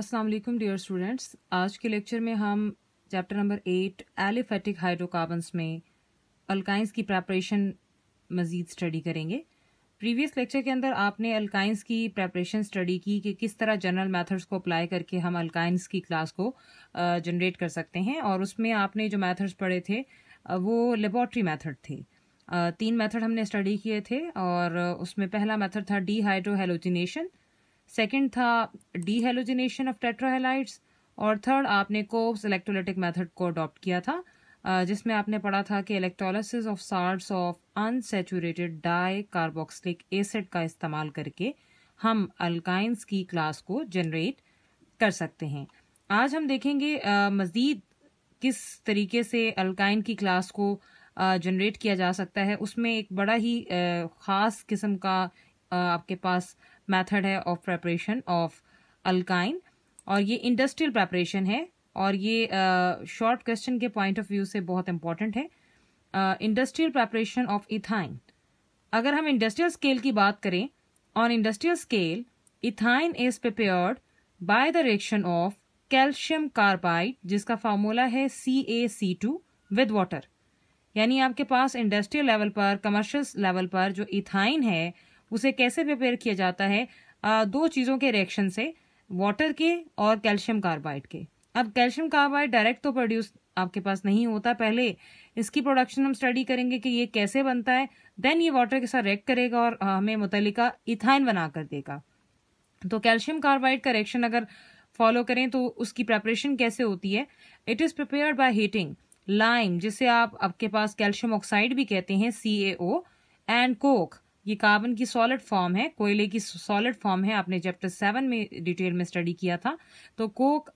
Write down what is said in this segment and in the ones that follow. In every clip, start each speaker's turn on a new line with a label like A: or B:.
A: अस्सलाम वालेकुम dear students आज के लेक्चर में हम chapter number eight aliphatic hydrocarbons में अल्काइंस की प्रेपरेशन मज़ीद स्टडी करेंगे प्रीवियस लेक्चर के अंदर आपने अल्काइंस की प्रेपरेशन स्टडी की कि किस तरह जनरल मेथड्स को अप्लाई करके हम अल्काइंस की क्लास को जनरेट कर सकते हैं और उसमें आपने जो मैथड्स पढ़े थे वो लेबॉर्ट्री मैथड थे तीन मैथड हमने स्टडी किए थे और उसमें पहला मैथड था डी हाइड्रो सेकेंड था डी हेलोजिनेशन ऑफ टेट्राहेलाइड्स और थर्ड आपने कोव्स इलेक्ट्रोलिटिक मेथड को अडॉप्ट किया था जिसमें आपने पढ़ा था कि electrolysis of salts of unsaturated dicarboxylic acid का इस्तेमाल करके हम अल्काइंस की क्लास को जनरेट कर सकते हैं आज हम देखेंगे मज़ीद किस तरीके से अल्काइन की क्लास को जनरेट किया जा सकता है उसमें एक बड़ा ही ख़ास किस्म का आपके पास मेथड है ऑफ प्रेपरेशन ऑफ अल्काइन और ये इंडस्ट्रियल प्रेपरेशन है और ये शॉर्ट क्वेश्चन के पॉइंट ऑफ व्यू से बहुत इंपॉर्टेंट है इंडस्ट्रियल प्रेपरेशन ऑफ इथाइन अगर हम इंडस्ट्रियल स्केल की बात करें on industrial scale ethyne is prepared by the reaction of calcium carbide जिसका फार्मूला है C A C two with water यानी आपके पास इंडस्ट्रियल लेवल पर कमर्शियल लेवल पर जो इथाइन है उसे कैसे प्रिपेयर किया जाता है आ, दो चीज़ों के रिएक्शन से वाटर के और कैल्शियम कार्बाइड के अब कैल्शियम कार्बाइड डायरेक्ट तो प्रोड्यूस आपके पास नहीं होता पहले इसकी प्रोडक्शन हम स्टडी करेंगे कि ये कैसे बनता है देन ये वाटर के साथ रिएक्ट करेगा और हमें मुतलिका इथाइन बना कर देगा तो कैल्शियम कार्बाइड का रिएक्शन अगर फॉलो करें तो उसकी प्रेपरेशन कैसे होती है it is prepare by heating lime जिसे आप आपके पास कैल्शियम ऑक्साइड भी कहते हैं सी एंड कोक ये कार्बन की सॉलिड फॉर्म है कोयले की सॉलिड फॉर्म है आपने चैप्टर सेवन में डिटेल में स्टडी किया था तो कोक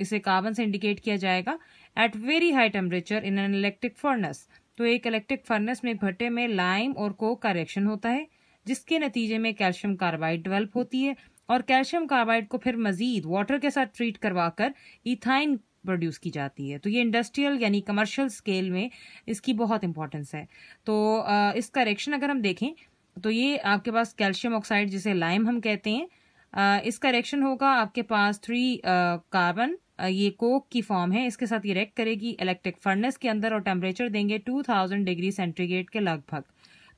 A: इसे कार्बन से इंडिकेट किया जाएगा at very high temperature in an electric furnace तो एक इलेक्ट्रिक फर्नेस में भट्टे में लाइम और कोक का रिएक्शन होता है जिसके नतीजे में कैल्शियम कार्बाइड डेवलप होती है और कैल्शियम कार्बाइड को फिर मजीद वाटर के साथ ट्रीट करवाकर इथाइन प्रोड्यूस की जाती है तो ये इंडस्ट्रियल यानी कमर्शियल स्केल में इसकी बहुत इंपॉर्टेंस है तो इसका रिएक्शन अगर हम देखें तो ये आपके पास कैल्शियम ऑक्साइड जिसे लाइम हम कहते हैं इसका रिएक्शन होगा आपके पास थ्री कार्बन ये कोक की फॉर्म है इसके साथ ये रिएक्ट करेगी इलेक्ट्रिक फर्नेस के अंदर और टेम्परेचर देंगे 2000 डिग्री सेंटीग्रेड के लगभग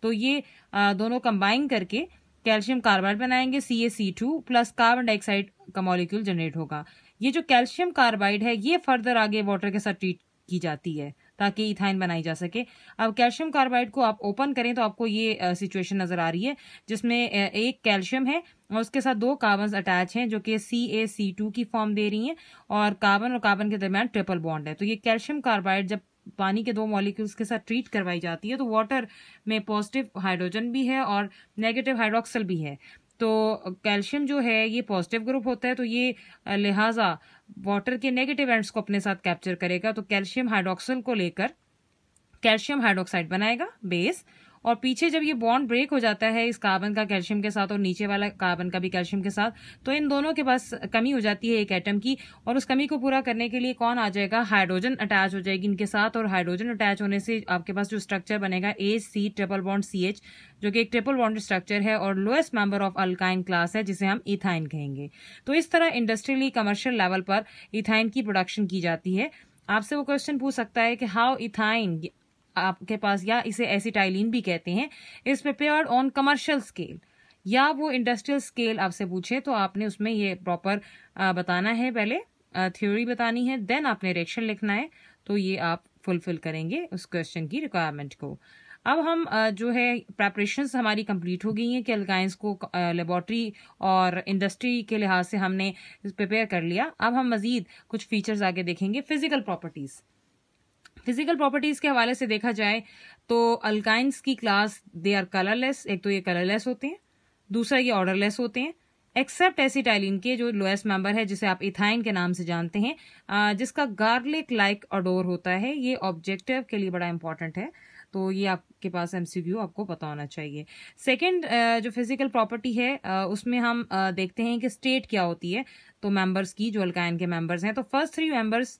A: तो ये आ, दोनों कंबाइन करके कैल्शियम कार्बाइड बनाएंगे C A C two plus carbon dioxide का मॉलिक्यूल जनरेट होगा ये जो कैल्शियम कार्बाइड है ये फर्दर आगे वाटर के साथ ट्रीट की जाती है ताकि इथाइन बनाई जा सके अब कैल्शियम कार्बाइड को आप ओपन करें तो आपको ये सिचुएशन नज़र आ रही है जिसमें एक कैल्शियम है और उसके साथ दो कार्बन अटैच हैं जो कि सी ए सी टू की फॉर्म दे रही हैं और कार्बन और कार्बन के दरमियान ट्रिपल बॉन्ड है तो ये कैल्शियम कार्बाइड जब पानी के दो मॉलिक्यूल्स के साथ ट्रीट करवाई जाती है तो वाटर में पॉजिटिव हाइड्रोजन भी है और नेगेटिव हाइड्रोक्सल भी है तो कैल्शियम जो है ये पॉजिटिव ग्रुप होता है तो ये लिहाजा वाटर के नेगेटिव एंड्स को अपने साथ कैप्चर करेगा तो कैल्शियम हाइड्रोक्सल को लेकर कैल्शियम हाइड्रोक्साइड बनाएगा बेस और पीछे जब ये बॉन्ड ब्रेक हो जाता है इस कार्बन का कैल्शियम के साथ और नीचे वाला कार्बन का भी कैल्शियम के साथ तो इन दोनों के पास कमी हो जाती है एक एटम की और उस कमी को पूरा करने के लिए कौन आ जाएगा हाइड्रोजन अटैच हो जाएगी इनके साथ और हाइड्रोजन अटैच होने से आपके पास जो स्ट्रक्चर बनेगा A C triple bond C H जो कि एक ट्रिपल बॉन्ड स्ट्रक्चर है और lowest member of alkyne class है जिसे हम इथाइन कहेंगे तो इस तरह इंडस्ट्रियली कमर्शियल लेवल पर इथाइन की प्रोडक्शन की जाती है आपसे वो क्वेश्चन पूछ सकता है कि हाउ इथाइन आपके पास या इसे एसिटाइलिन भी कहते हैं is prepared on commercial scale या वो इंडस्ट्रियल स्केल आपसे पूछे तो आपने उसमें ये प्रॉपर बताना है पहले थ्योरी बतानी है देन आपने रिएक्शन लिखना है तो ये आप फुलफिल करेंगे उस क्वेश्चन की रिक्वायरमेंट को अब हम जो है प्रेपरेशंस हमारी कंप्लीट हो गई हैं कि अल्काइंस को लेबॉर्ट्री और इंडस्ट्री के लिहाज से हमने प्रिपेयर कर लिया अब हम मज़ीद कुछ फीचर्स आगे देखेंगे फिजिकल प्रॉपर्टीज़ फिजिकल प्रॉपर्टीज के हवाले से देखा जाए तो अल्काइंस की क्लास दे आर कलरलेस एक तो ये कलरलेस होते हैं दूसरा ये ऑर्डरलेस होते हैं एक्सेप्ट एसिटाइलिन के जो लोएस्ट मेंबर है जिसे आप इथाइन के नाम से जानते हैं जिसका गार्लिक लाइक ऑडोर होता है ये ऑब्जेक्टिव के लिए बड़ा इंपॉर्टेंट है तो ये आपके पास एमसीक्यू आपको पता होना चाहिए सेकंड जो फिजिकल प्रॉपर्टी है उसमें हम देखते हैं कि स्टेट क्या होती है तो मेंबर्स की जो अलकाइन के मेंबर्स हैं तो फर्स्ट थ्री मेंबर्स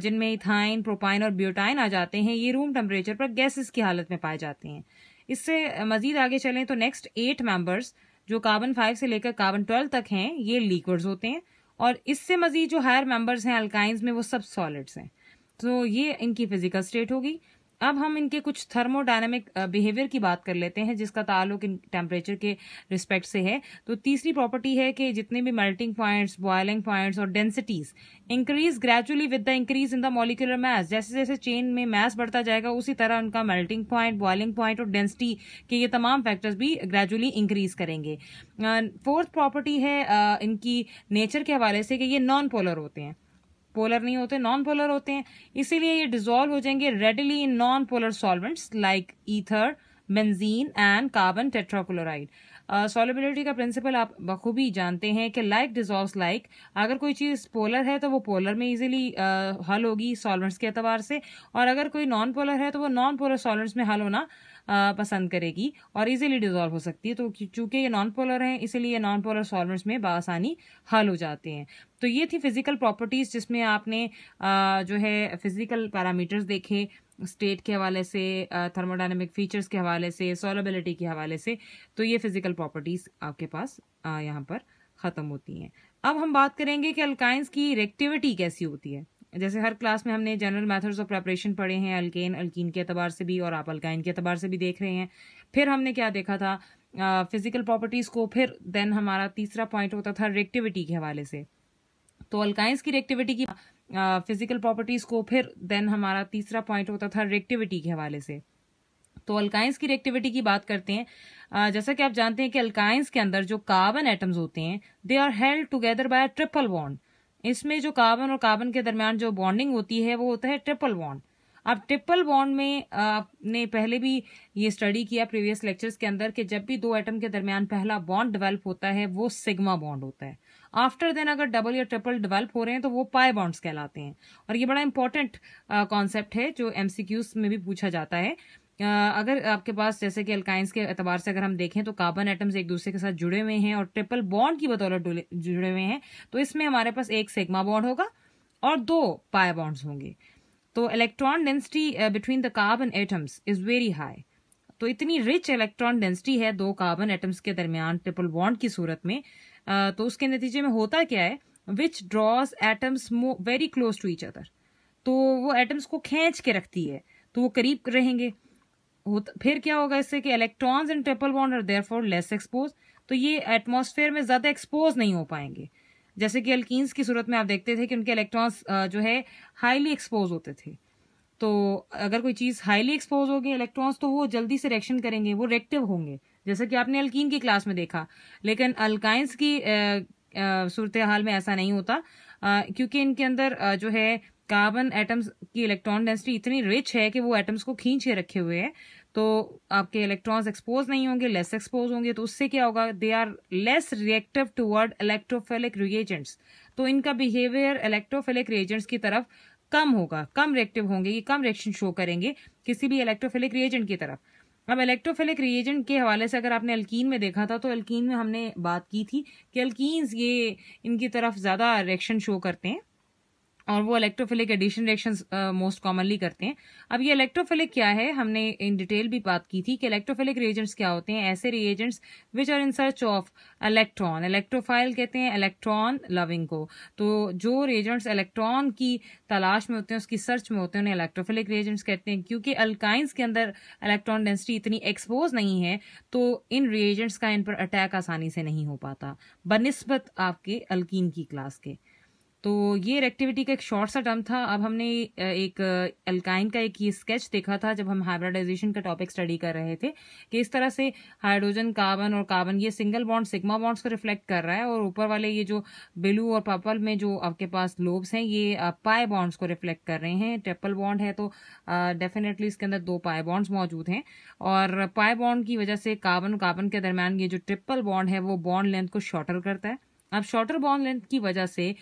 A: जिनमें इथाइन प्रोपाइन और ब्यूटाइन आ जाते हैं ये रूम टेम्परेचर पर गैसेस की हालत में पाए जाते हैं इससे मजीद आगे चलें तो नेक्स्ट एट मेंबर्स जो कार्बन फाइव से लेकर कार्बन ट्वेल्व तक हैं ये लिक्विड्स होते हैं और इससे मजीद जो हायर मेंबर्स हैं अल्काइंस में वो सब सॉलिड्स हैं तो ये इनकी फिजिकल स्टेट होगी अब हम इनके कुछ थर्मोडायनेमिक बिहेवियर की बात कर लेते हैं जिसका ताल्लुक इन टेम्परेचर के रिस्पेक्ट से है तो तीसरी प्रॉपर्टी है कि जितने भी मेल्टिंग पॉइंट्स बॉयलिंग पॉइंट्स और densities increase gradually with the increase in the molecular mass जैसे जैसे चेन में मैस बढ़ता जाएगा उसी तरह उनका मेल्टिंग पॉइंट बॉयलिंग पॉइंट और डेंसिटी के ये तमाम फैक्टर्स भी ग्रेजुअली इंक्रीज करेंगे फोर्थ प्रॉपर्टी है इनकी नेचर के हवाले से कि ये नॉन पोलर होते हैं पोलर नहीं होते नॉन पोलर होते हैं इसीलिए ये डिजोल्व हो जाएंगे readily in non polar solvents like ether benzene and carbon tetrachloride solubility का प्रिंसिपल आप बखूबी जानते हैं कि लाइक डिजोल्व लाइक अगर कोई चीज़ पोलर है तो वो पोलर में इजीली uh, हल होगी सॉल्वेंट्स के अतबार से और अगर कोई नॉन पोलर है तो वो नॉन पोलर सॉल्वेंट्स में हल होना पसंद करेगी और इजीली डिजोल्व हो सकती है तो चूंकि ये नॉन पोलर हैं इसीलिए नॉन पोलर सॉल्वेंट्स में बसानी हल हो जाते हैं तो ये थी फिजिकल प्रॉपर्टीज़ जिसमें आपने जो है फिजिकल पैरामीटर्स देखे स्टेट के हवाले से थर्मोडाइनमिक फीचर्स के हवाले से सोलबिलिटी के हवाले से तो ये फिजिकल प्रॉपर्टीज़ आपके पास यहाँ पर ख़त्म होती हैं अब हम बात करेंगे कि अल्काइंस की रिएक्टिविटी कैसी होती है जैसे हर क्लास में हमने जनरल मेथड्स ऑफ प्रेपरेशन पढ़े हैं अल्केन अल्कीन के अतबार से भी और आप अल्काइन के अतबार से भी देख रहे हैं फिर हमने क्या देखा था फिजिकल प्रॉपर्टीज़ को फिर देन हमारा तीसरा पॉइंट होता था रिएक्टिविटी के हवाले से तो अल्काइंस की रिएक्टिविटी की फिजिकल प्रॉपर्टीज़ को फिर देन हमारा तीसरा पॉइंट होता था रिएक्टिविटी के हवाले से तो अल्काइंस की रिएक्टिविटी की बात करते हैं जैसा कि आप जानते हैं कि अल्काइंस के अंदर जो कार्बन एटम्स होते हैं they are held together by triple bond इसमें जो कार्बन और कार्बन के दरमियान जो बॉन्डिंग होती है वो होता है ट्रिपल बॉन्ड अब ट्रिपल बॉन्ड में आपने पहले भी ये स्टडी किया प्रीवियस लेक्चर्स के अंदर कि जब भी दो एटम के दरमियान पहला बॉन्ड डेवलप होता है वो सिग्मा बॉन्ड होता है आफ्टर देन अगर डबल या ट्रिपल डेवलप हो रहे हैं तो वो पाए बॉन्ड्स कहलाते हैं और ये बड़ा इंपॉर्टेंट कॉन्सेप्ट है जो एमसीक्यूज में भी पूछा जाता है अगर आपके पास जैसे कि अल्काइंस के अतबार से अगर हम देखें तो कार्बन एटम्स एक दूसरे के साथ जुड़े हुए हैं और ट्रिपल बॉन्ड की बदौलत जुड़े हुए हैं तो इसमें हमारे पास एक सेगमा बॉन्ड होगा और दो पाए बॉन्ड्स होंगे तो electron density between the carbon atoms is very high तो इतनी रिच इलेक्ट्रॉन डेंसिटी है दो कार्बन एटम्स के दरमियान ट्रिपल बॉन्ड की सूरत में तो उसके नतीजे में होता क्या है which draws atoms very close to each other तो वो एटम्स को खींच के रखती है तो वो करीब रहेंगे फिर क्या होगा इससे कि electrons in triple bond are far less expose तो ये एटमॉस्फेयर में ज्यादा एक्सपोज नहीं हो पाएंगे जैसे कि अल्किन्स की सूरत में आप देखते थे कि उनके इलेक्ट्रॉन्स जो है हाईली एक्सपोज होते थे तो अगर कोई चीज़ हाईली एक्सपोज होगी इलेक्ट्रॉन्स तो वो जल्दी से रिएक्शन करेंगे वो रिएक्टिव होंगे जैसे कि आपने अल्किन की क्लास में देखा लेकिन अल्काइंस की सूरत हाल में ऐसा नहीं होता क्योंकि इनके अंदर जो है कार्बन एटम्स की इलेक्ट्रॉन डेंसिटी इतनी रिच है कि वो एटम्स को खींचे रखे हुए हैं तो आपके इलेक्ट्रॉन्स एक्सपोज नहीं होंगे लेस एक्सपोज होंगे तो उससे क्या होगा they are less reactive toward electrophilic reagents तो इनका बिहेवियर इलेक्ट्रोफेलिक रिएजेंट्स की तरफ कम होगा कम रिएक्टिव होंगे ये कम रिएक्शन शो करेंगे किसी भी इलेक्ट्रोफेलिक रिएजेंट की तरफ अब इलेक्ट्रोफेलिक रिएजेंट के हवाले से अगर आपने अल्कीन में देखा था तो अल्कीन में हमने बात की थी कि अल्कीन्स ये इनकी तरफ ज़्यादा रिएक्शन शो करते हैं और वो electrophilic addition reaction most commonly करते हैं अब ये इलेक्ट्रोफिलिक क्या है हमने इन डिटेल भी बात की थी कि इलेक्ट्रोफिलिक रिएजेंट्स क्या होते हैं ऐसे reagents which are in search of electron electrophile कहते हैं इलेक्ट्रॉन लविंग को तो जो रिएजेंट्स इलेक्ट्रॉन की तलाश में होते हैं उसकी सर्च में होते हैं उन्हें इलेक्ट्रोफिलिक रिएजेंट्स कहते हैं क्योंकि अल्काइंस के अंदर इलेक्ट्रॉन डेंसिटी इतनी एक्सपोज नहीं है तो इन रिएजेंट्स का इन पर अटैक आसानी से नहीं हो पाता बनस्बत आपके अल्कीन की क्लास के तो ये रेक्टिविटी का एक शॉर्ट सा टर्म था अब हमने एक अल्काइन का एक ये स्केच देखा था जब हम हाइब्रिडाइजेशन का टॉपिक स्टडी कर रहे थे कि इस तरह से हाइड्रोजन कार्बन और कार्बन ये सिंगल बॉन्ड सिग्मा बॉन्ड्स को रिफ्लेक्ट कर रहा है और ऊपर वाले ये जो ब्लू और पर्पल में जो आपके पास लोब्स हैं ये पाए बॉन्ड्स को रिफ्लेक्ट कर रहे हैं ट्रिपल बॉन्ड है तो डेफिनेटली इसके अंदर दो पाए बॉन्ड्स मौजूद हैं और पाए बॉन्ड की वजह से कार्बन कार्बन के दरमियान ये जो ट्रिपल बॉन्ड है वो बॉन्ड लेंथ को शॉर्टर करता है अब शॉर्टर बॉन्ड लेंथ की वजह से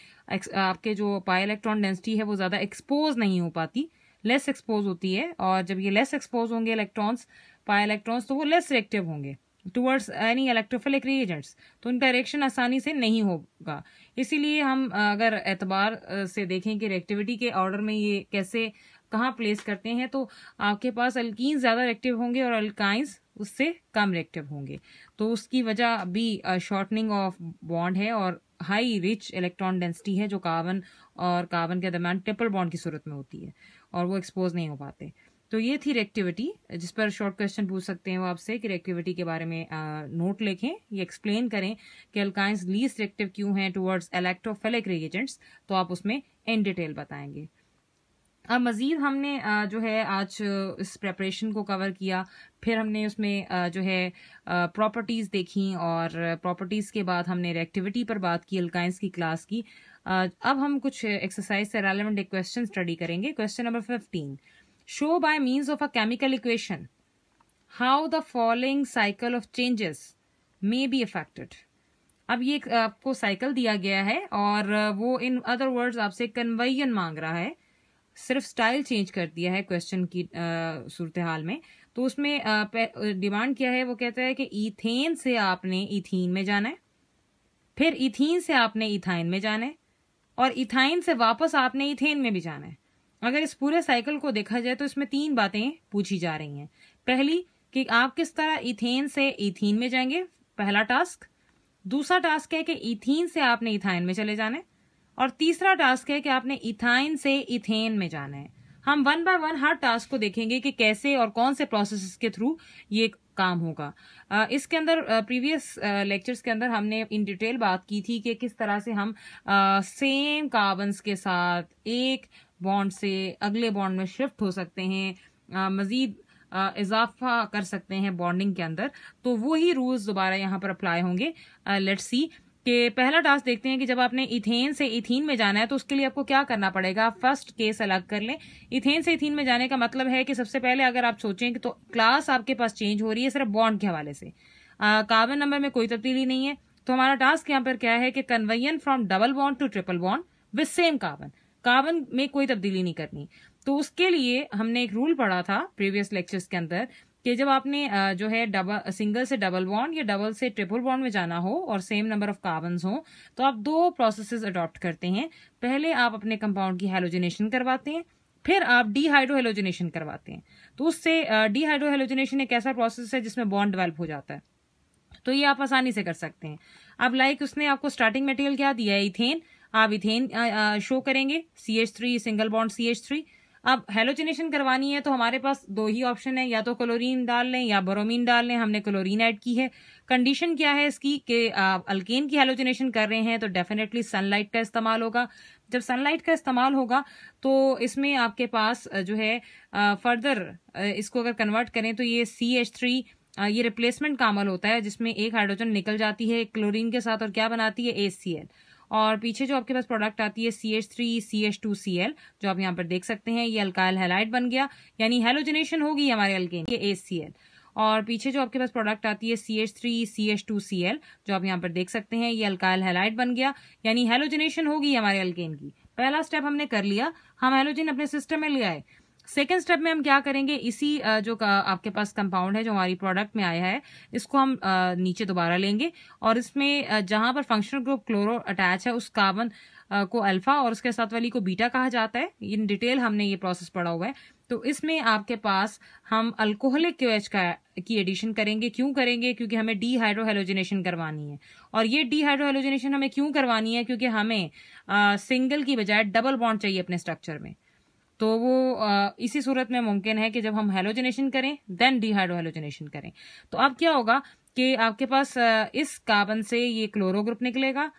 A: आपके जो पाई इलेक्ट्रॉन डेंसिटी है वो ज़्यादा एक्सपोज नहीं हो पाती लेस एक्सपोज होती है और जब ये लेस एक्सपोज होंगे इलेक्ट्रॉन्स पाई इलेक्ट्रॉन्स तो वो लेस रिएक्टिव होंगे टूवर्ड्स एनी इलेक्ट्रोफिलिक रिएजेंट्स तो उनका रिएक्शन आसानी से नहीं होगा इसीलिए हम अगर एतबार से देखें कि रिएक्टिविटी के ऑर्डर में ये कैसे कहाँ प्लेस करते हैं तो आपके पास अल्कीन्स ज़्यादा रिएक्टिव होंगे और अल्काइंस उससे कम रिएक्टिव होंगे तो उसकी वजह भी शॉर्टनिंग ऑफ बॉन्ड है और हाई रिच इलेक्ट्रॉन डेंसिटी है जो कार्बन और कार्बन के दरमियान ट्रिपल बॉन्ड की सूरत में होती है और वो एक्सपोज नहीं हो पाते तो ये थी रेक्टिविटी जिस पर शॉर्ट क्वेश्चन पूछ सकते हैं वो आपसे कि रेक्टिविटी के बारे में आ, नोट लिखें या एक्सप्लेन करें कि अल्काइंस लीस्ट रेक्टिव क्यों हैं टुवर्ड्स इलेक्ट्रोफेलिक रिएजेंट्स तो आप उसमें इन डिटेल बताएंगे अब मज़ीद हमने जो है आज इस प्रेपरेशन को कवर किया फिर हमने उसमें जो है प्रॉपर्टीज़ देखी और प्रॉपर्टीज़ के बाद हमने रेक्टिविटी पर बात की अल्काइंस की क्लास की अब हम कुछ एक्सरसाइज से रेलिवेंट एक क्वेश्चन स्टडी करेंगे question number fifteen show by means of a chemical equation how the following cycle of changes may be affected अब ये आपको साइकिल दिया गया है और वो इन अदर वर्ड्स आपसे कन्वर्जन मांग रहा है सिर्फ स्टाइल चेंज कर दिया है क्वेश्चन की सूरत हाल में तो उसमें डिमांड क्या है वो कहता है कि इथेन से आपने इथीन में जाना है फिर इथीन से आपने इथाइन में जाना है और इथाइन से वापस आपने इथेन में भी जाना है अगर इस पूरे साइकिल को देखा जाए तो इसमें तीन बातें पूछी जा रही हैं पहली कि आप किस तरह इथेन से इथीन में जाएंगे पहला टास्क दूसरा टास्क है कि इथीन से आपने इथाइन में चले जाना है और तीसरा टास्क है कि आपने इथाइन से इथेन में जाना है हम वन बाय वन हर टास्क को देखेंगे कि कैसे और कौन से प्रोसेस के थ्रू ये काम होगा इसके अंदर प्रीवियस लेक्चर्स के अंदर हमने इन डिटेल बात की थी कि किस तरह से हम सेम कार्बन्स के साथ एक बॉन्ड से अगले बॉन्ड में शिफ्ट हो सकते हैं मज़ीद इजाफा कर सकते हैं बॉन्डिंग के अंदर तो वही रूल्स दोबारा यहाँ पर अप्लाई होंगे लेट्स सी कि पहला टास्क देखते हैं कि जब आपने इथेन से इथीन में जाना है तो उसके लिए आपको क्या करना पड़ेगा आप फर्स्ट केस अलग कर लें इथेन से इथीन में जाने का मतलब है कि सबसे पहले अगर आप सोचें कि तो क्लास आपके पास चेंज हो रही है सिर्फ बॉन्ड के हवाले से कार्बन नंबर में कोई तब्दीली नहीं है तो हमारा टास्क यहाँ पर क्या है कि conversion from double bond to triple bond with same carbon carbon में कोई तब्दीली नहीं करनी तो उसके लिए हमने एक रूल पढ़ा था प्रीवियस लेक्चर्स के अंदर कि जब आपने जो है डबल सिंगल से डबल बॉन्ड या डबल से ट्रिपल बॉन्ड में जाना हो और सेम नंबर ऑफ कार्बन हो तो आप दो प्रोसेस अडॉप्ट करते हैं पहले आप अपने कंपाउंड की हेलोजिनेशन करवाते हैं फिर आप डीहाइड्रोहेलोजिनेशन करवाते हैं तो उससे डीहाइड्रोहेलोजिनेशन एक ऐसा प्रोसेस है जिसमें बॉन्ड डेवलप हो जाता है तो ये आप आसानी से कर सकते हैं अब लाइक उसने आपको स्टार्टिंग मटेरियल क्या दिया है इथेन आप इथेन शो करेंगे C H three single bond C H three अब हेलोजिनेशन करवानी है तो हमारे पास दो ही ऑप्शन है या तो क्लोरीन डाल लें या बोरोमीन डाल लें हमने क्लोरीन ऐड की है कंडीशन क्या है इसकी कि आप अल्केन की हेलोजिनेशन कर रहे हैं तो डेफिनेटली सनलाइट का इस्तेमाल होगा जब सनलाइट का इस्तेमाल होगा तो इसमें आपके पास जो है फर्दर इसको अगर कन्वर्ट करें तो ये सी एच थ्री ये रिप्लेसमेंट का अमल होता है जिसमें एक हाइड्रोजन निकल जाती है क्लोरीन के साथ और क्या बनाती है ए सी एल और पीछे जो आपके पास प्रोडक्ट आती है C H three C H two C L जो आप यहाँ पर देख सकते हैं ये अल्काइल हेलाइट बन गया यानी हेलोजनेशन होगी हमारे अल्केन के ए सी एल और पीछे जो आपके पास प्रोडक्ट आती है C H three C H two C L जो आप यहाँ पर देख सकते हैं ये अल्काइल हेलाइट बन गया यानी हेलोजनेशन होगी हमारे अल्केन की पहला स्टेप हमने कर लिया हम हेलोजिन अपने सिस्टम में ले आए सेकेंड स्टेप में हम क्या करेंगे इसी जो आपके पास कंपाउंड है जो हमारी प्रोडक्ट में आया है इसको हम नीचे दोबारा लेंगे और इसमें जहां पर फंक्शनल ग्रुप क्लोरो अटैच है उस कार्बन को अल्फा और उसके साथ वाली को बीटा कहा जाता है इन डिटेल हमने ये प्रोसेस पढ़ा हुआ है तो इसमें आपके पास हम अल्कोहलिक क्यू एच का की एडिशन करेंगे क्यों करेंगे क्योंकि हमें डीहाइड्रोहेलोजिनेशन करवानी है और ये डीहाइड्रोहेलोजिनेशन हमें क्यों करवानी है क्योंकि हमें आ, सिंगल की बजाय डबल बॉन्ड चाहिए अपने स्ट्रक्चर में तो वो इसी सूरत में मुमकिन है कि जब हम हेलोजनेशन करें देन डिहाइड्रोहेलोजनेशन करें तो अब क्या होगा कि आपके पास इस कार्बन से ये क्लोरो ग्रुप निकलेगा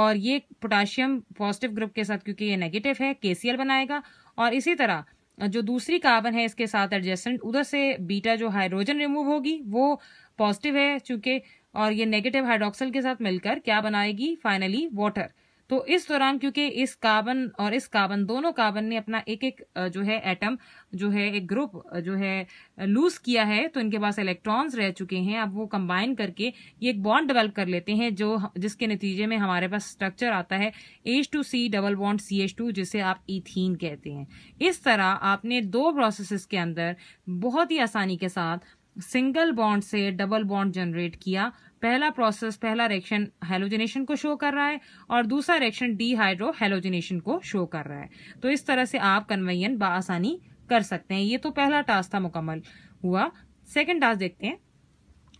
A: और ये पोटाशियम पॉजिटिव ग्रुप के साथ क्योंकि ये नेगेटिव है केसीएल बनाएगा और इसी तरह जो दूसरी कार्बन है इसके साथ एडजस्टेंट उधर से बीटा जो हाइड्रोजन रिमूव होगी वो पॉजिटिव है चूंकि और ये नेगेटिव हाइड्रोक्सल के साथ मिलकर क्या बनाएगी फाइनली वाटर तो इस दौरान क्योंकि इस कार्बन और इस कार्बन दोनों कार्बन ने अपना एक एक जो है एटम जो है एक ग्रुप जो है लूज किया है तो इनके पास इलेक्ट्रॉन्स रह चुके हैं अब वो कंबाइन करके ये एक बॉन्ड डेवलप कर लेते हैं जो जिसके नतीजे में हमारे पास स्ट्रक्चर आता है H two C double bond C H two जिसे आप इथीन कहते हैं इस तरह आपने दो प्रोसेसेस के अंदर बहुत ही आसानी के साथ सिंगल बॉन्ड से डबल बॉन्ड जनरेट किया पहला प्रोसेस पहला रिएक्शन हेलोजिनेशन को शो कर रहा है और दूसरा रिएक्शन डीहाइड्रो हेलोजिनेशन को शो कर रहा है तो इस तरह से आप कन्वेयन बसानी कर सकते हैं ये तो पहला टास्क था मुकम्मल हुआ सेकेंड टास्क देखते हैं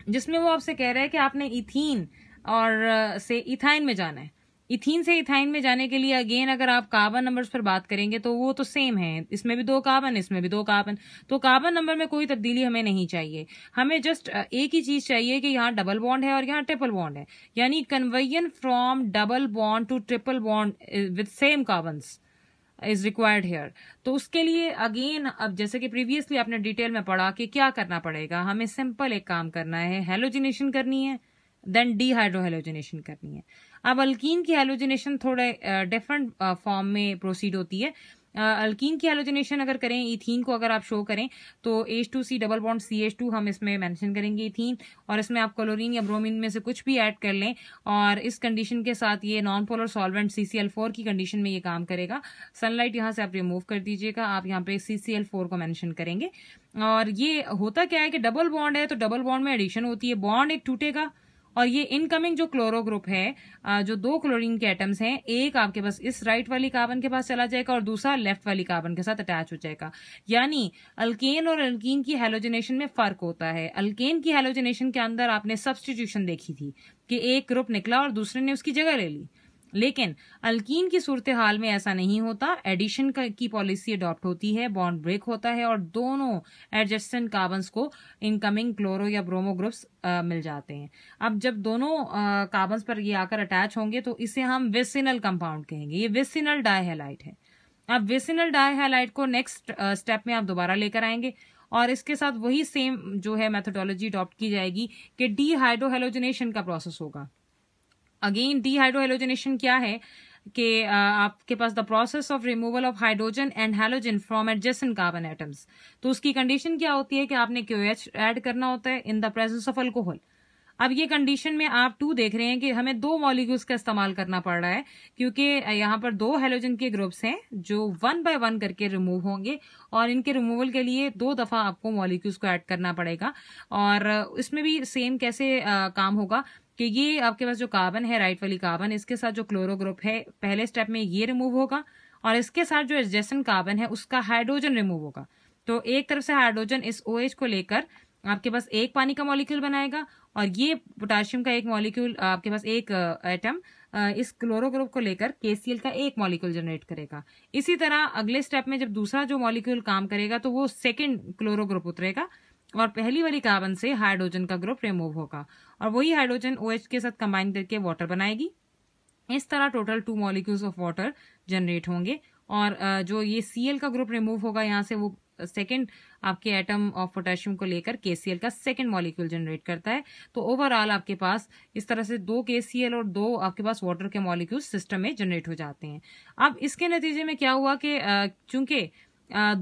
A: जिसमें वो आपसे कह रहा है कि आपने इथीन और uh, से इथाइन में जाना है इथीन से इथाइन में जाने के लिए अगेन अगर आप कार्बन नंबर्स पर बात करेंगे तो वो तो सेम है इसमें भी दो कार्बन इसमें भी दो कार्बन तो कार्बन नंबर में कोई तब्दीली हमें नहीं चाहिए हमें जस्ट एक ही चीज चाहिए कि यहाँ डबल बॉन्ड है और यहाँ ट्रिपल बॉन्ड है यानी conversion from double bond to triple bond with same carbon is required here तो उसके लिए अगेन अब जैसे कि प्रीवियसली आपने डिटेल में पढ़ा कि क्या करना पड़ेगा हमें सिंपल एक काम करना है हेलोजिनेशन करनी है देन डीहाइड्रोहेलोजिनेशन करनी है अब अल्कीन की एलोजिनेशन थोड़े डिफरेंट फॉर्म में प्रोसीड होती है अल्कीन की एलोजिनेशन अगर करें इथीन को अगर आप शो करें तो H two C double bond C H two हम इसमें मेंशन करेंगे इथीन और इसमें आप क्लोरीन या ब्रोमीन में से कुछ भी ऐड कर लें और इस कंडीशन के साथ ये non polar solvent C C L four की कंडीशन में ये काम करेगा सनलाइट यहाँ से आप रिमूव कर दीजिएगा आप यहाँ पे सी सी एल फोर को मैंशन करेंगे और ये होता क्या है कि डबल बॉन्ड है तो डबल बॉन्ड में एडिशन होती है बॉन्ड एक टूटेगा और ये इनकमिंग जो क्लोरो ग्रुप है जो दो क्लोरीन के एटम्स हैं एक आपके पास इस राइट वाली कार्बन के पास चला जाएगा और दूसरा लेफ्ट वाली कार्बन के साथ अटैच हो जाएगा यानी अल्केन और अल्कीन की हेलोजनेशन में फर्क होता है अल्केन की हेलोजनेशन के अंदर आपने सब्सटीट्यूशन देखी थी कि एक ग्रुप निकला और दूसरे ने उसकी जगह ले ली लेकिन अल्कीन की सूरत हाल में ऐसा नहीं होता एडिशन की पॉलिसी अडॉप्ट होती है बॉन्ड ब्रेक होता है और दोनों एडजस्टेंट कार्बन्स को इनकमिंग क्लोरो या ब्रोमो ग्रुप्स मिल जाते हैं अब जब दोनों कार्बन्स पर ये आकर अटैच होंगे तो इसे हम वेसिनल कंपाउंड कहेंगे ये वेसिनल डायहेलाइट है अब वेसिनल डायहेलाइट को नेक्स्ट स्टेप में आप दोबारा लेकर आएंगे और इसके साथ वही सेम जो है मेथोडोलॉजी अडॉप्ट की जाएगी कि डी का प्रोसेस होगा अगेन डीहाइड्रोहेलोजनेशन क्या है कि आपके पास the process of removal of hydrogen and halogen from adjacent carbon atoms तो उसकी कंडीशन क्या होती है कि आपने क्यू एच एड करना होता है in the presence of alcohol अब ये कंडीशन में आप टू देख रहे हैं कि हमें दो मॉलिक्यूल्स का इस्तेमाल करना पड़ रहा है क्योंकि यहां पर दो हेलोजन के ग्रुप्स हैं जो वन बाय वन करके रिमूव होंगे और इनके रिमूवल के लिए दो दफ़ा आपको मॉलिक्यूल्स को ऐड करना पड़ेगा और इसमें भी सेम कैसे आ, काम होगा कि ये आपके पास जो कार्बन है राइट वाली कार्बन इसके साथ जो क्लोरो ग्रुप है पहले स्टेप में ये रिमूव होगा और इसके साथ जो एडजेसेंट कार्बन है उसका हाइड्रोजन रिमूव होगा तो एक तरफ से हाइड्रोजन इस ओ OH को लेकर आपके पास एक पानी का मॉलिक्यूल बनाएगा और ये पोटाशियम का एक मॉलिक्यूल आपके पास एक एटम uh, uh, इस क्लोरो ग्रुप को लेकर केसीएल का एक मॉलिक्यूल जनरेट करेगा इसी तरह अगले स्टेप में जब दूसरा जो मॉलिक्यूल काम करेगा तो वो सेकेंड क्लोरो ग्रुप उतरेगा और पहली वाली कार्बन से हाइड्रोजन का ग्रुप रिमूव होगा और वही हाइड्रोजन ओ OH के साथ कंबाइन करके वाटर बनाएगी इस तरह total two molecules of water generate होंगे और जो ये सी का ग्रुप रिमूव होगा यहाँ से वो सेकेंड आपके एटम ऑफ पोटेशियम को लेकर के का सेकेंड मॉलिक्यूल जनरेट करता है तो ओवरऑल आपके पास इस तरह से दो के और दो आपके पास वाटर के मॉलिक्यूल सिस्टम में जनरेट हो जाते हैं अब इसके नतीजे में क्या हुआ कि चूंकि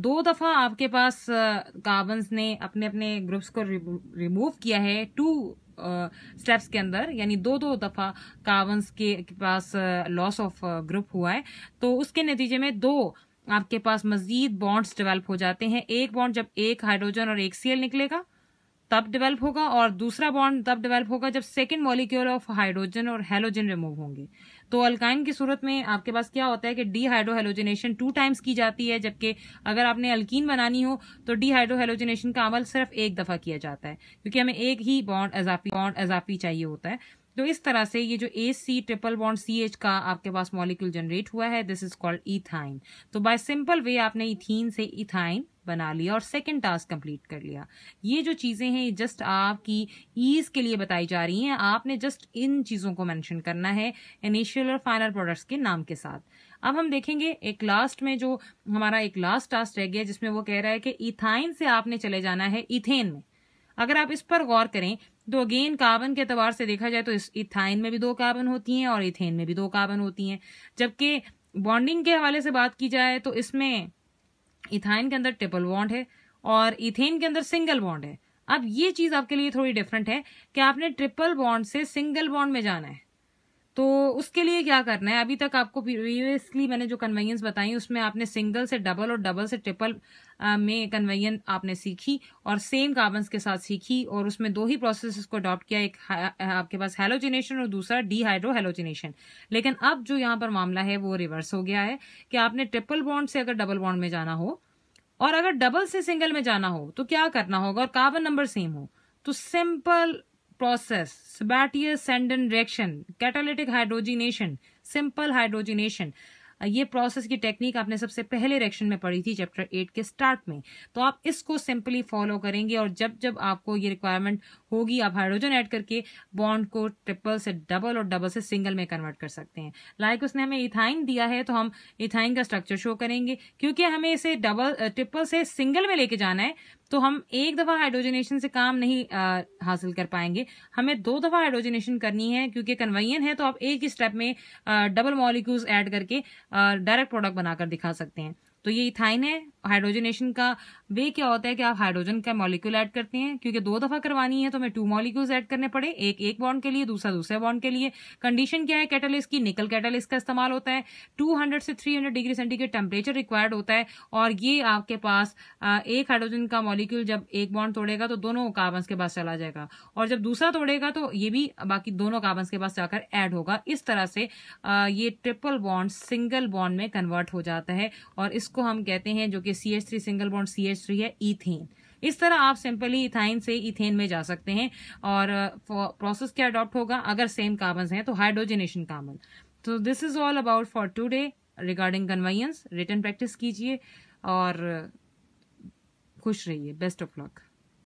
A: दो दफ़ा आपके पास कार्बन ने अपने अपने ग्रुप्स को रिमूव किया है टू स्टेप्स के अंदर यानी दो दो दफा कावंस के पास लॉस ऑफ ग्रुप हुआ है तो उसके नतीजे में दो आपके पास मजीद बॉन्ड्स डेवलप हो जाते हैं एक बॉन्ड जब एक हाइड्रोजन और एक सीएल निकलेगा तब डेवलप होगा और दूसरा बॉन्ड तब डेवलप होगा जब सेकेंड मॉलिक्यूल ऑफ हाइड्रोजन और हेलोजन रिमूव होंगे तो अल्काइन की सूरत में आपके पास क्या होता है कि डीहाइड्रोहेलोजिनेशन टू टाइम्स की जाती है जबकि अगर आपने अल्कीन बनानी हो तो डीहाइड्रोहेलोजिनेशन का अमल सिर्फ एक दफ़ा किया जाता है क्योंकि हमें एक ही बॉन्ड अजाफी बॉन्ड अजाफी चाहिए होता है तो इस तरह से ये जो A C triple bond C H का आपके पास मॉलिक्यूल जनरेट हुआ है दिस इज कॉल्ड इथाइन तो बाय सिंपल वे आपने इथीन से इथाइन बना लिया और सेकेंड टास्क कंप्लीट कर लिया ये जो चीज़ें हैं ये जस्ट आपकी ईज के लिए बताई जा रही हैं आपने जस्ट इन चीज़ों को मेंशन करना है इनिशियल और फाइनल प्रोडक्ट्स के नाम के साथ अब हम देखेंगे एक लास्ट में जो हमारा एक लास्ट टास्क रह गया जिसमें वो कह रहा है कि इथाइन से आपने चले जाना है इथेन में अगर आप इस पर गौर करें तो अगेन कार्बन के अतबार से देखा जाए तो इथाइन में भी दो कार्बन होती हैं और इथेन में भी दो कार्बन होती हैं जबकि बॉन्डिंग के हवाले से बात की जाए तो इसमें इथाइन के अंदर ट्रिपल बॉन्ड है और इथेन के अंदर सिंगल बॉन्ड है अब ये चीज आपके लिए थोड़ी डिफरेंट है कि आपने ट्रिपल बॉन्ड से सिंगल बॉन्ड में जाना है तो उसके लिए क्या करना है अभी तक आपको प्रीवियसली मैंने जो कन्वेनियंस बताई उसमें आपने सिंगल से डबल और डबल से ट्रिपल में कन्वेनियन आपने सीखी और सेम कार्बन के साथ सीखी और उसमें दो ही प्रोसेस को अडॉप्ट किया एक आपके पास हेलोजिनेशन और दूसरा डीहाइड्रो लेकिन अब जो यहाँ पर मामला है वो रिवर्स हो गया है कि आपने ट्रिपल बॉन्ड से अगर डबल बॉन्ड में जाना हो और अगर डबल से सिंगल में जाना हो तो क्या करना होगा और कार्बन नंबर सेम हो तो simple process Sabatier Sandon reaction catalytic hydrogenation simple hydrogenation uh, ये प्रोसेस की टेक्निक आपने सबसे पहले रिएक्शन में पढ़ी थी चैप्टर एट के स्टार्ट में तो आप इसको सिंपली फॉलो करेंगे और जब जब आपको ये रिक्वायरमेंट होगी आप हाइड्रोजन ऐड करके बॉन्ड को ट्रिपल से डबल और डबल से सिंगल में कन्वर्ट कर सकते हैं लाइक उसने हमें इथाइन दिया है तो हम इथाइन का स्ट्रक्चर शो करेंगे क्योंकि हमें इसे डबल ट्रिपल से सिंगल में लेके जाना है तो हम एक दफ़ा हाइड्रोजनेशन से काम नहीं आ, हासिल कर पाएंगे हमें दो दफ़ा हाइड्रोजनेशन करनी है क्योंकि कन्वर्जन है तो आप एक ही स्टेप में आ, डबल मॉलिक्यूल्स ऐड करके डायरेक्ट प्रोडक्ट बनाकर दिखा सकते हैं तो ये इथाइन है हाइड्रोजनेशन का वे क्या होता है कि आप हाइड्रोजन का मॉलिक्यूल ऐड करते हैं क्योंकि दो दफा करवानी है तो हमें टू मॉलिक्यूल्स ऐड करने पड़े एक एक बॉन्ड के लिए दूसरा दूसरे बॉन्ड के लिए कंडीशन क्या है कैटलिस्ट की निकल कैटलिस्ट का इस्तेमाल होता है 200 से 300 डिग्री सेंटीग्रेड टेम्परेचर रिक्वायर्ड होता है और ये आपके पास एक हाइड्रोजन का मॉलिक्यूल जब एक बॉन्ड तोड़ेगा तो दोनों कार्बन के पास चला जाएगा और जब दूसरा तोड़ेगा तो ये भी बाकी दोनों कार्बन के पास जाकर एड होगा इस तरह से ये ट्रिपल बॉन्ड सिंगल बॉन्ड में कन्वर्ट हो जाता है और इसको हम कहते हैं जो कि कि C H three single bond C H three है इथेन इस तरह आप सिंपली इथाइन से इथेन में जा सकते हैं और प्रोसेस uh, क्या अडॉप्ट होगा अगर सेम कार्बन हैं तो हाइड्रोजनेशन कार्बन तो this is all about for today regarding conversions return practice कीजिए और uh, खुश रहिए बेस्ट ऑफ लक